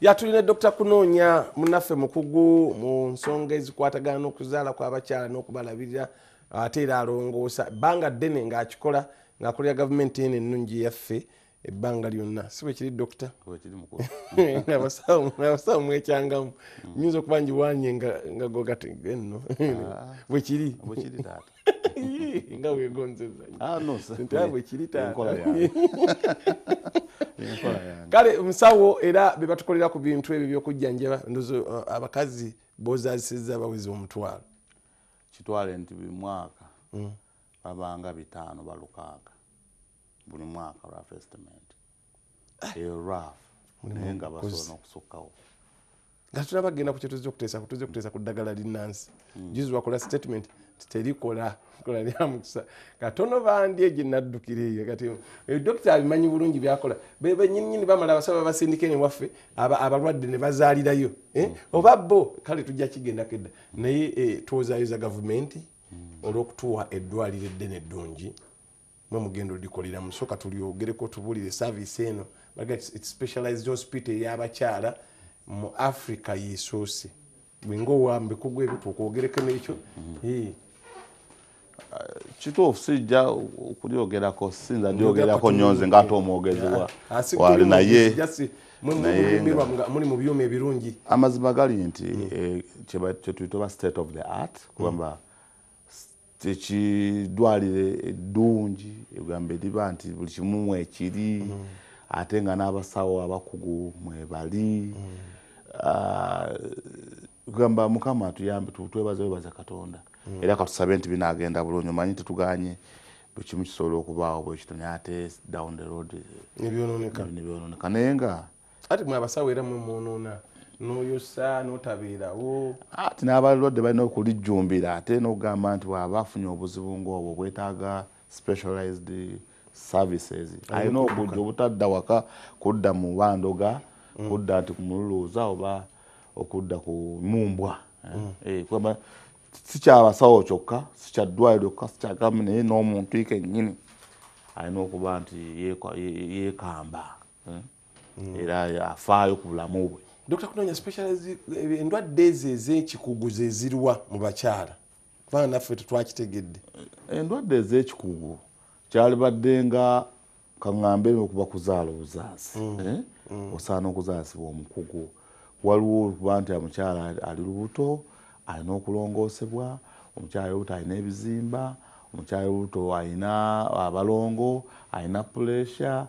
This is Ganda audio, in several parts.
yatulina edokita kunoonya munaffe mukugu mu nsonga ezikwatagana n'okuzaala kw'abakyala n'okubalabirira ate era alongoosa ebbanga ddene ng'akikola ng'akolera gavumenti ene ennungi yaffe ebbanga lyonna si bwe kiri dokita abasawo mwecyangamu nyinza okuba njiwanye nga gogateeno ah. bwe kiri nga wegonzeza bwe kiri taa kale musawo era bebatukolera ku bintu ebyo byokujjanjaba ndozo uh, abakazi bozazisiza abawezi omutwalo kitwale nti bimwaka mm. babanga bitaano balukaaga buli mwaka lwa festament eraf eh. naye nga basobola nokusukkawo nga tulaba genda kukyituzza okuteesa kutuzza kuteesa ku ddagala linansi mm. jizwakola statement terikola kolalyamukisa katono bandye ginaddukireyo kati edokita eh, abimanyi bulungi byakola benyininyini bamala abasaba basindika newaffe abalwadde nebazalirayo eh? oba bo kale tujja kigendakedda naye eh, twozayoza gavumenti olwokutuwa eddwaliro eddene eddungi mwe mugendo likolera musoka tulyogereko tubulire savisi eno specialized hospital eyabakyala mu africa yesoose bwenga owambekugwebitwa okwogerekenekyo kituufu sijja okulyogerako sinza lyogerako nyonze ngaate omwogezebwa ah, wali naye muli mubyuma ebirungi amazima gali nti hmm. eh, kyetuyita oba state of the art kubamba tekidwalire eddungi egamba eriba nti buli kimu mwekiri hmm. ate nga n'abasawo abakugu mwebali gamba hmm. ah, mukama tuyambe twebaze webaza katonda era katusabe nti binagenda bulungi omanyi tetuganye bwekimu kisobola okubaawo bwekitonye ate down the road eh, nebyononeka naye nga ati mwe abasawo era mwemwonoona noyosa notabeerawo ati ah, n'abalwadde balina okulijjumbira ate nokugamba nti waaba afunye obuzibu ngaobwo bwetaaga specialized services alina okujja obutadda waka kudda mu bandoga mm. kudda nti kumululuuza oba okudda ku mumbwa mm. eh, sikyabasawo kyokka sikyaddwaliro kka sikyagamu naye n'omuntu ike nyini alina okuba nti yekamba eh? mm. era afaayo ku bulamu bwe dr kunonya specialize eh, endwadde ezo ezekikugu zezirwa mu bakyala kubanga naffe tetwakitegedde eh, endwadde ezekikugu kyalibadde nga kaŋambe okuba kuzaala obuzaasi mm. Mm. osaana okuzaasibwa omukugu waliwo okuba nti amukyala ali lubuto alina okulongosebwa omukyala obuto alina ebizimba omukyala obuto alina abalongo alina puresya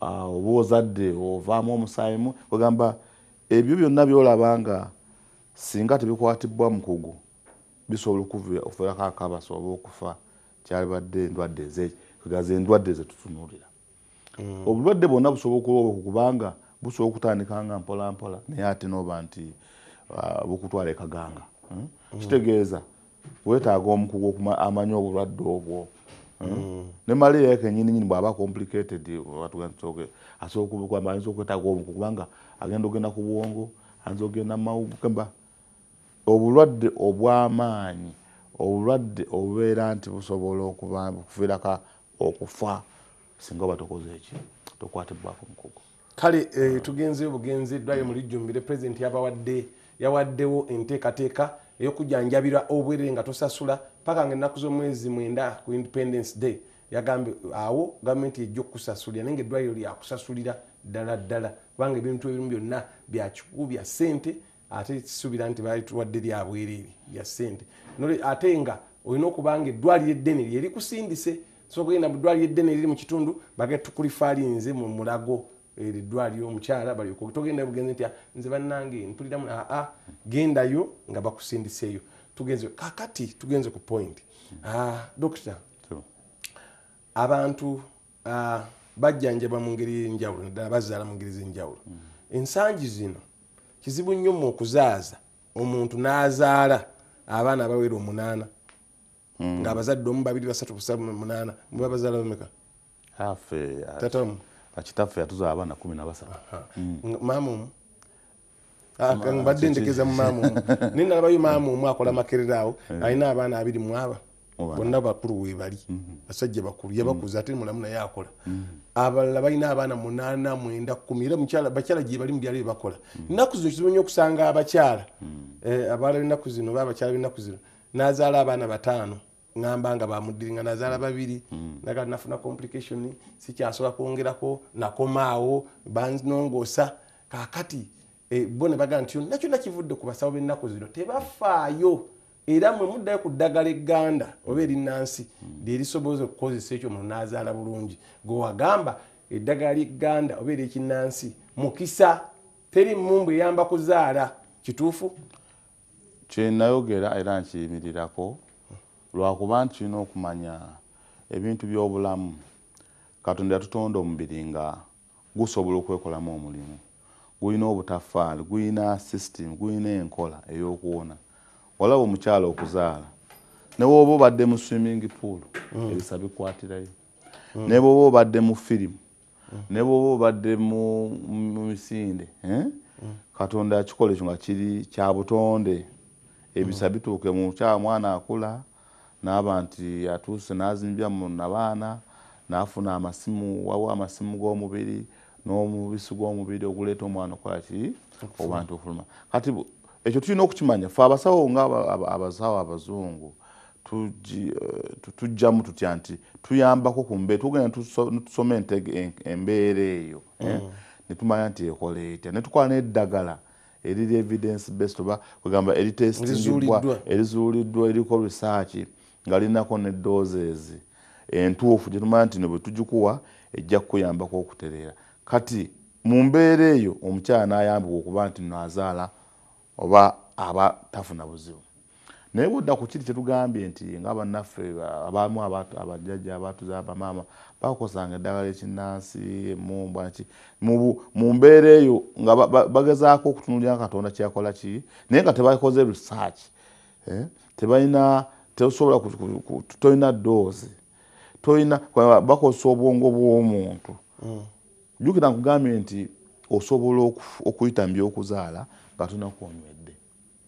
oba ozadde ovaamu omusaayimu egamba ebyo byonna byolaba nga singa tebikwatibwa mukugu bisobola okuvirako akabasi oba okufa kyalibadde endwadde ezekigazi endwadde zetutunulira mm. obulwadde bwonna busobola okubaokubanga busobola okutandika nga mpolampola naye ate noba nti bukutwala ekaganga Hmm? kitegeeza wetaaga omukugu amanyi obulwadde obwo hmm? Hmm. ne malaria yeeka enyininyini bwaba complicated asobolaayinza okwetaaga omukugu kubanga agenda ogenda ku bwongo ayinza ogenda mumawuugemba obulwadde obw'amaanyi obulwadde obubeera nti busobola okuviiraka okufa singa oba tokoze eki tokwatibwako mukugu kale eh, tugenze bugenzi eddwayo mulijjumbire purezidenti yabawadde yawaddewo enteekateeka eyokujjanjabirwa obwerere nga tosasula pakanga enaku zomwezi mwenda ku independence day yagambe awo gavumenti ejja okusasulira naye nga eddwaliro lyakusasulira ddala ddala kubanga ebintu ebimu byonna byakiku bya ssente ate kisuubira nti baalituwadde lyabwerere bya ssente ate nga olina okubanga eddwaliro eddene lyerikusindise sokugenda mu ddwaliro eddene liri mu kitundu bagetukulifaalinze mu mulago eddwaliro omukyala balioko togenda bugenze nti ah, nze bannange mpuliramu aa ah, ah, gendayo nga bakusindiseeyo tugenze kakati tugenze ku point dokita abantu bajjanjabwa mu ngeri enjawulo naddala bazaala mu ngeri zenjawulo hmm. ensangi zino kizibu nnyo mu okuzaaza omuntu n'azaala abaana abawera omunaana hmm. ngaabazadde omu babiri basatu busa munaana mubabazaala bameka afe tatamu bakitaffe yatuza abaana kumi nabasatu mm. ah, mbadde ntegeza mumamu nenalabayo mamumu akola makererawo eh. alina abaana abiri mwaba bonna bakulu webali mm-hmm. basajja bakulu yabakuza ate mulamu naye akola mm-hmm. abalala balina abaana munana mwenda kumi era bakyala gyebali mubyalo byebakola enaku mm. zino kizibu nyo okusanga abakyala mm. eh, abalala enaku zino baabakyala benaku zino nazaala abaana bataano ŋamba nga bamudiriga nazaala babiri mm. nagala nafuna complication sikyasobola kwongerako nakomaawo banongosa kakati eh, bo nebagaa nti yonna kyonna kivudde ku basawo benaku zino tebafaayo era mwe muddayo ku ddagala egganda oba erinansi mm. lyerisoboza okukozesa ekyo muno nazaala bulungi gewagamba eddagala lyegganda oba erekinansi mukisa teri mumbu eyamba kuzaala kituufu kyenayogera era nkiyimirirako lwakuba nti tulina okumanya ebintu byobulamu katonda yatutonda omubiri nga gusobola okwekolamu omulimu gulina obutafaali gulina system gulina enkola eyokuwona olaba omukyala okuzaala newoba obadde mu swimming pool mm. ebisa bikwatirayo nebwoba obadde mu firimu nebwoba obadde mu misinde eh? mm. katonda kikola ekyo nga kiri kyabutonde ebisa bituuke mumukyala mwana akula naaba nti atuuse nazimbya munabaana nafuna amasimu wawa amasimu gomubiri nomubisi gomubiri oguleta omwana okolaki obantu okufuluma kati ekyo tulina okukimanya fe abasawo nga abasawo abazungu eh, tujjamu tutya nti tuyambako kumbeera tugenda netusoma embeera eyo eh? mm. netumanya nti ekola etya netukola nedagala eriri evidence based oba kwegamba eritestingibwa erizuuliddwa eriko risaaki ngalinako nedozeezi entuufu gyetumanya nti nebwe tugikuwa ejja kukuyambako okutereera kati mumbeera eyo omukyala nayambibwa okuba nti nazaala oba aba tafuna buzibu naye bwedda ku kiri kyetugambye nti ngaabanaffe abamu abajjajja abatuza bamaama bakosanga eddagala ekinansi emumbwaki mumbeera eyo nga bagezaako okutunulira katonda kyakola ki naye nga tebakoze risearch eh? tebalina tosobola tolina doozi tolina bakozesa obwongo bw'omuntu mm. jukira nkugambye nti osobola okuyita mubyokuzaala nga tonakunywedde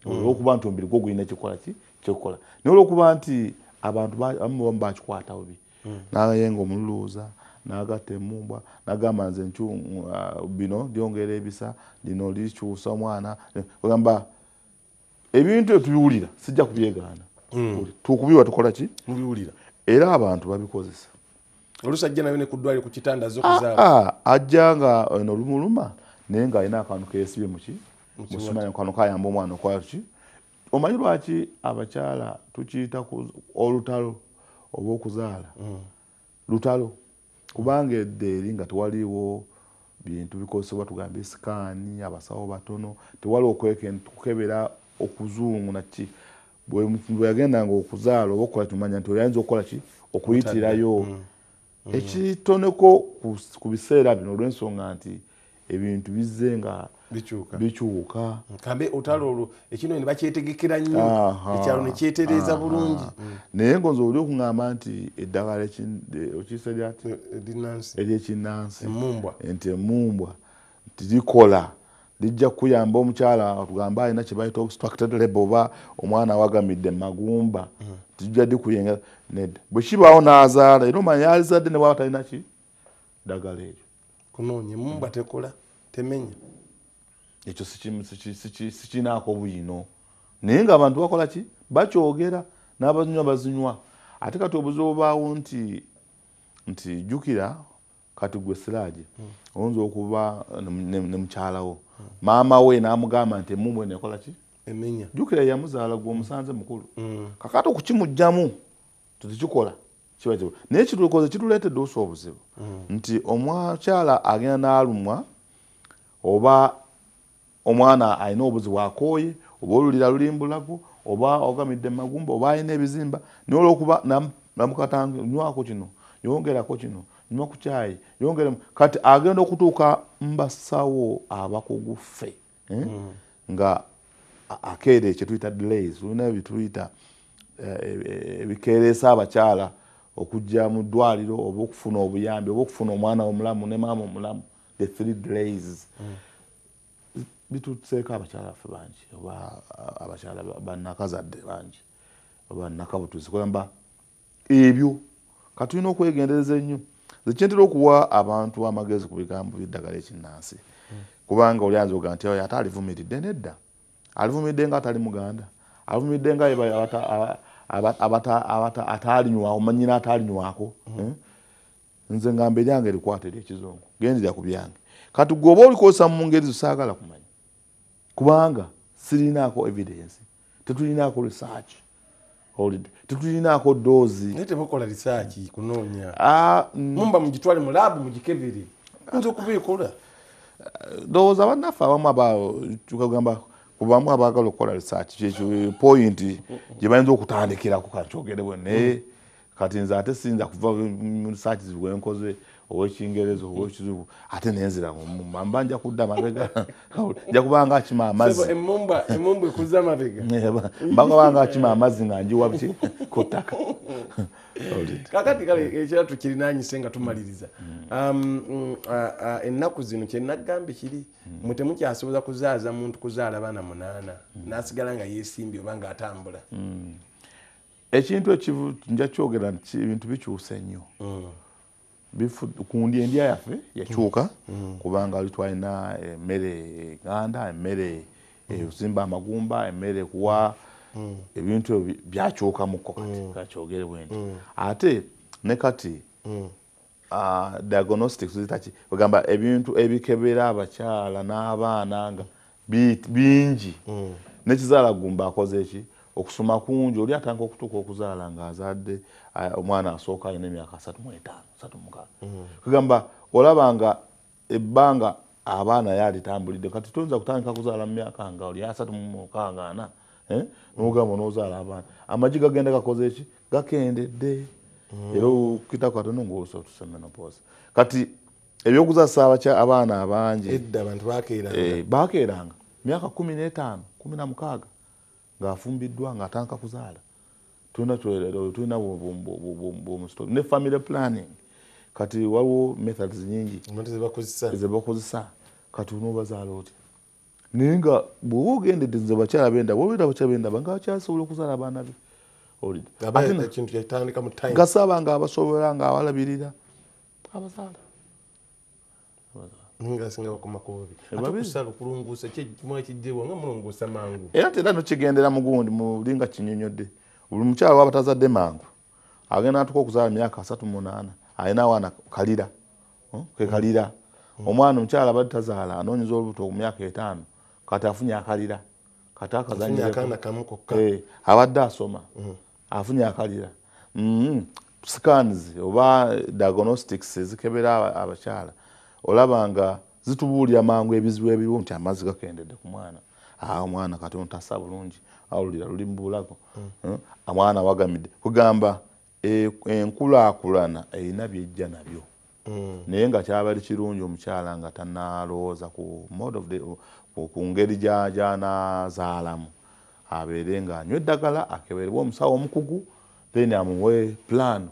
mm. olwokuba nti omubiri gwo gulina kyokukola naye olwokuba nti abantu amubamu bakikwatawo bi mm. nayenga omululuuza nagatta emumbwa nagamba nze uh, bino lyongera ebisa lino likyusa omwana gamba ebintu ebyo tubiwulira sijja kubyegaana Mm. tukubiwa tukola ki era abantu babikozesa ah, ah, ajja nga eh, nolumuluma naye nga alina akantu kesibye mukimusumano kayamba omwana okwaki omanyi lwaki abakyala tukiyita olutalo oba okuzaala mm. lutalo kubanga edde eri nga tewaliiwo bintu bikozesebwa tugambe sikaani abasawo batono tewaliwo okukebera okuzungu naki bweyagendanga okuzaala oba okukola kimanya nti oyayinza okukolaki okuyitirayo mm. mm. ekitoneko ku biseera bino olwensonga nti ebintu bize nga bikyuka kambe otalo olwo ekinoni bakyetegekera nnyo ekyalo nekyetereza bulungi mm. naye ngonza oli okuŋamba nti eddagala okiisa lyati eryekinansi nti emumbwa nti likola lijja kukuyamba omukyala atugamba alina kyebaita obustracted labe oba omwana awagamidde magumba tijja dikuyengera nedda bwe kibaawo nazaala era omanya yalizadde ne bwaba talinaki ddagala ebyo kunoonya mumba mm. tekola temenya ekyo sikinaako obuyino naye nga abantu bakola ki bakyogera n'abazinywa bazinywa ate kati obuzibu baawo nti nti jjukira kati gwe siraaje mm. oyinza okuba nemukyalawo ne, ne maama we namugamba nti emumbwe nekolaki jukira yamuzaala gwe omusanze mukulu mm. kakati okukimugjamu tetukikola kibazibu naye kitukoze kituleetedde usa obuzibu mm. nti omukyala agenda naalumwa oba omwana alina obuzibu akooye oba olulira lulimbulago oba ogamidde mumagumba oba alina ebizimba naye olwokuba namukatanywako kino yongerako kino nima ku kyayi yongeremu kati agenda okutuuka mbasawo abakuguffe eh? mm. nga akeere kyetuyita delays olina byituyita eh, e, e, ebikeereesa abakyala okujja mu ddwaliro oba okufuna obuyambi oba okufuna omwana omulamu ne maama omulamu the three delays mm. bituseeko abakyala affe bangi oba abakyala banakazadde bangi oba nakabutuzikolamba ebyo katulina okwegendereza ennyo ekintera okuwa abantu amagezi kubigambo byeddagala ekinansi kubanga olyanza oga nti oyo ate alivumiridde nedda alivumiridde nga atali muganda alivumiridde nga atalinywa omanyina atalinywako mm-hmm. eh? nze ngambe eryange erikwata ery ekizungu genderya ku byange kati gweoba olikozesa mu ngeri zisaagala kumanya kubanga sirinaako evidensi tetulinaako risaachi tetulinaako dozidowooza ah, mm. uh, bannaffe abamu abakugamba kubamu abagala okukola research eh, point gyebayinza okutandikirako kankyogere bwe naye mm. kati nze ate sinza kuva mu mm, research wenkoze owekingereza owekizungu ate nenziramu mumba nja kudda mabega nja kubanga akima amazzi emumba ekuza mabega mbakabanga akima amazzi nga njiwa buti ku ttaka kakati kale ekira tukirinanyise nga tumaliriza um, mm, ennaku zino kyenagambe kiri mwe temukyasobola kuzaaza muntu kuzaala baana munaana nasigala nga yesimbye oba nga atambula hmm. ekintu ekinja kyogera nti ebintu bikyuse nnyo hmm. ku ndi endya yaffe yakyuka mm. mm. kubanga oli twalina emmere eganda emmere okuzimba mm. e amagumba emmere kuwa ebintu ebyo byakyukamuko katikyogerebwe nti ate ne kati diagnostiszitaki egamba ebintu ebikebera abakyala n'abaana nga bingi nekizaala gumba akoze eki okusoma kungi oli atandika okutuuka okuzaala ngaazadde eh, omwana asooka alina emyaka kgamba mm. olaba nga ebbanga abaana yalitambulidde kati toyinza kutandika kuzaala mumyaka nga oli asatumukagana eh? nogamba nozaala abaana amagi gagenda gakozeki gakendedde mm. era kitakatnongaolusotusemenopos kati ebyokuzasa abaana abangibakeranga eh, myaka kumi netaano kumi namukaaga ngaafumbiddwa ngaatandika kuzaala tulina ne family planning kati waliwo methods nyingi zebakozesa kati onobazaala otya naye nga bweba ogendedde nze bakyala benda wabeera bakyala bendaba nga akyasobola okuzaala abaana be olinangasaba nga abasobola nga abalabirira abazaala ngasinga bakomakobi atekusala okulongosa kyekimwa kiddewa nga mulongosa mangu era teera nokigendera mugundi mulinga kinyonyodde buli mukyalo waba tazadde mangu agenda atuka okuzaala emyaka asatu munaana alina wana kalira hmm, kekalira hmm. hmm. omwana omukyala abadde tazaala anoonyeza olubuto mu myaka etaano kati afunye akalira kati akazanyiaanakamukoka eh, abadde asoma afunye akalira scans oba diagnostics ezikebera abakyala olaba nga zitubuulira mangu ebizibu ebiriwo nti amazzi gakendedde ku mwana omwana katontasa bulungi awulira lulimubuulako omwana mm. wagamidde kugamba e, enkulakulana erina byejja nabyo mm. naye nga kyabali kirungi omukyala nga tanalowooza ku ngeri gyanazaalamu abeere nga anywa eddagala akeberebwa omusawo omukugu then amuwe plan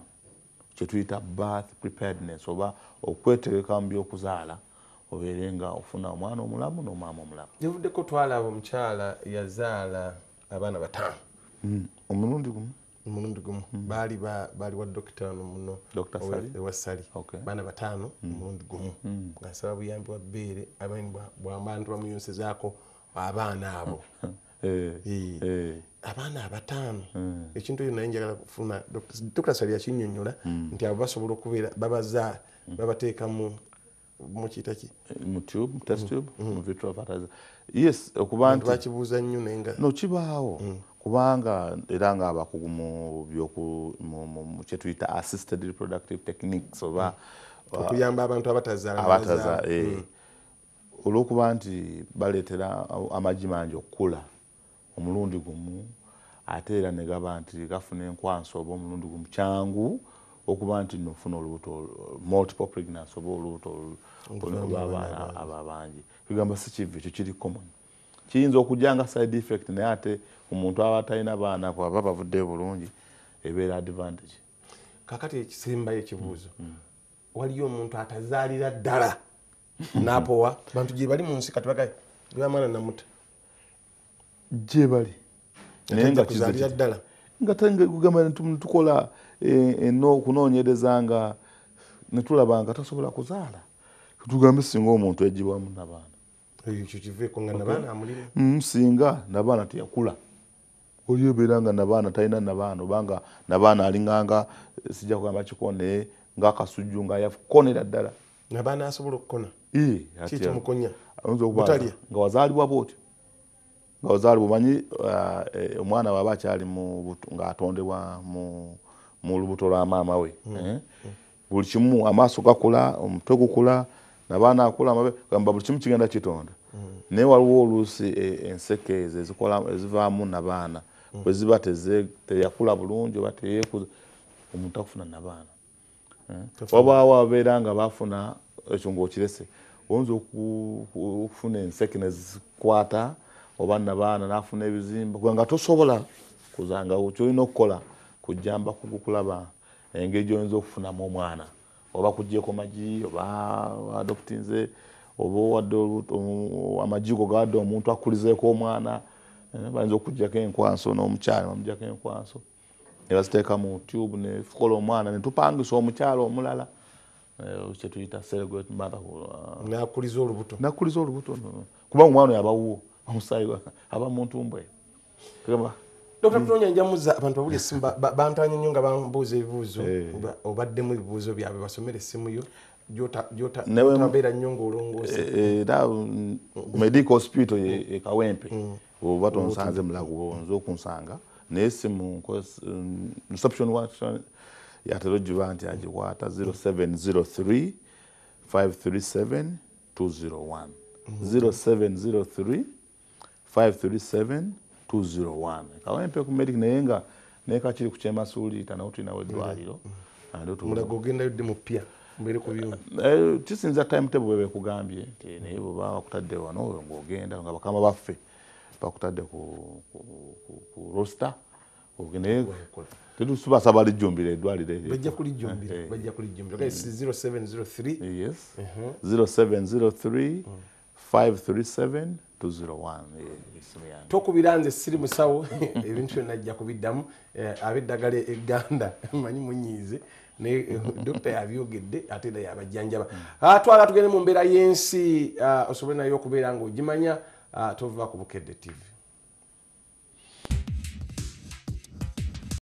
kyetuyita bath preparedness oba okwetegeka mu byokuzaala obeere nga ofuna omwana omulamu n'omwama omulamu givuddeko twalaba omukyala yazaala abaana bataano hmm, omulundi gumu omulundi gumu hmm. baali baali wa dokita no muno ewasali baana bataano hmm. omulundi gumu ngaasaba buyambi bwa bbeere abantu bamuyonsezaako abaana abo Eh. Eh. abaana abataano eh. ekintu ekyo naye njagala kufuna tukasali akinyonyola hmm. nti abo basobola okubeera babaza hmm. babateeka mukitakibakibuuza hmm. nnyo nokibaawo kubanga era nga abakugu mukyetuyita assisted reproductive techniques oba uh, okuyamba abantu abatazaabataza olwokuba nti baleetera amagi mangi okukula omulundi gumu ate era negaba nti gafuna enkwansa oba omulundi gumu kyangu okuba nti nofuna olubuto multiple pregnance oba olubuto lwabaana ababangi kigamba si kivi ekyo kiri common kiyinza okujja nga side effect naye ate omuntu aba talina baana bwaba bavudde bulungi ebeera advantage kakati ekisembayo ekibuuzo mm, mm. waliyo omuntu atazaalira ddala naapowa bantu gye bali mu nsi katibaga bamwana namuta gyebali nga tengugamba tukola eno e, okunonyereza nga netulaba nga tasobola kuzaala tugambe singa omuntu egibwamu nabaana mm, singa nabaana teyakula olyo obeera nga nabaana talina nabaana obanga nabaana alinganga e, sijja kugamba kikone ngaakasujju nga yakonera ddala nabaana asobola okukona nga wazaalibwa bwotyo ngaozaali bumanyi eh, eh, omwana waaba akyali ngaatondebwa mu lubuto lwa maama we mm. eh? buli kimu amaaso gakula omutwe gukula nabaana akulaamba buli kimu kigenda kitonda mm. naye waliwo oluusi enseke ezo ezivaamu nabaana mm. weziba teyakula bulungi oba teyeekuza omuntu akufuna nabaana wabaawo ababeera nga bafuna ekyo ngaokirese oyinza okufuna enseke nezikwata oba nabaana nafuna ebizimba kuba nga tosobola kuzanga kyolina okukola kujamba kukulaba engeri gyoyinza okufunamu omwana oba kujeko magi oba adoptinze oba owadde amajigo gawadde omuntu akkulizeko omwana eh, bayinza okujjako enkwanso nomukyala bamujako enkwanso nebaziteeka mu tube nefukola omwana netupangisa omukyala omulala eh, kyetuyita uh, nakuliza olubuto kuba omwana oyabawuo omusaayi aba muntu um mbwe dokta kutonya njamuza abantu babuli esimu bantanye nnyo nga bambuuza ebibuuzo eh. obaddemu ebibuuzo byabwe basomere esimu yo gyotabeera nnyo ngaolongoosaera eh, eh, mm, medical hospital ekawempe mm. oba tonsanze mulago onza okunsanga naye simu mm, reception yatera ogiba nti agikwata 0703 537 201 0703 537-201 kalawe mpe ku medic naye nga naye kakiri ku kyemasuulita nawo tulinawo eddwaliro kisinza timetable webekugambye naye bweba bakutadde wanoyo ngaogenda nga bakama baffe bakutadde ku roster tetusubasa balijjumbira eddwaliro 0703 537 Eh, tokubiranze siri musawo ebintu byona ajja kubiddamu eh, abeddagala eganda manyi munyiize eh, dokita yabyogedde ate era yabajjanjaba hmm. ah, twala tugende mu mbeera y'ensi ah, osobole naye okubeera ngaogimanya ah, tova ku bukedde tivi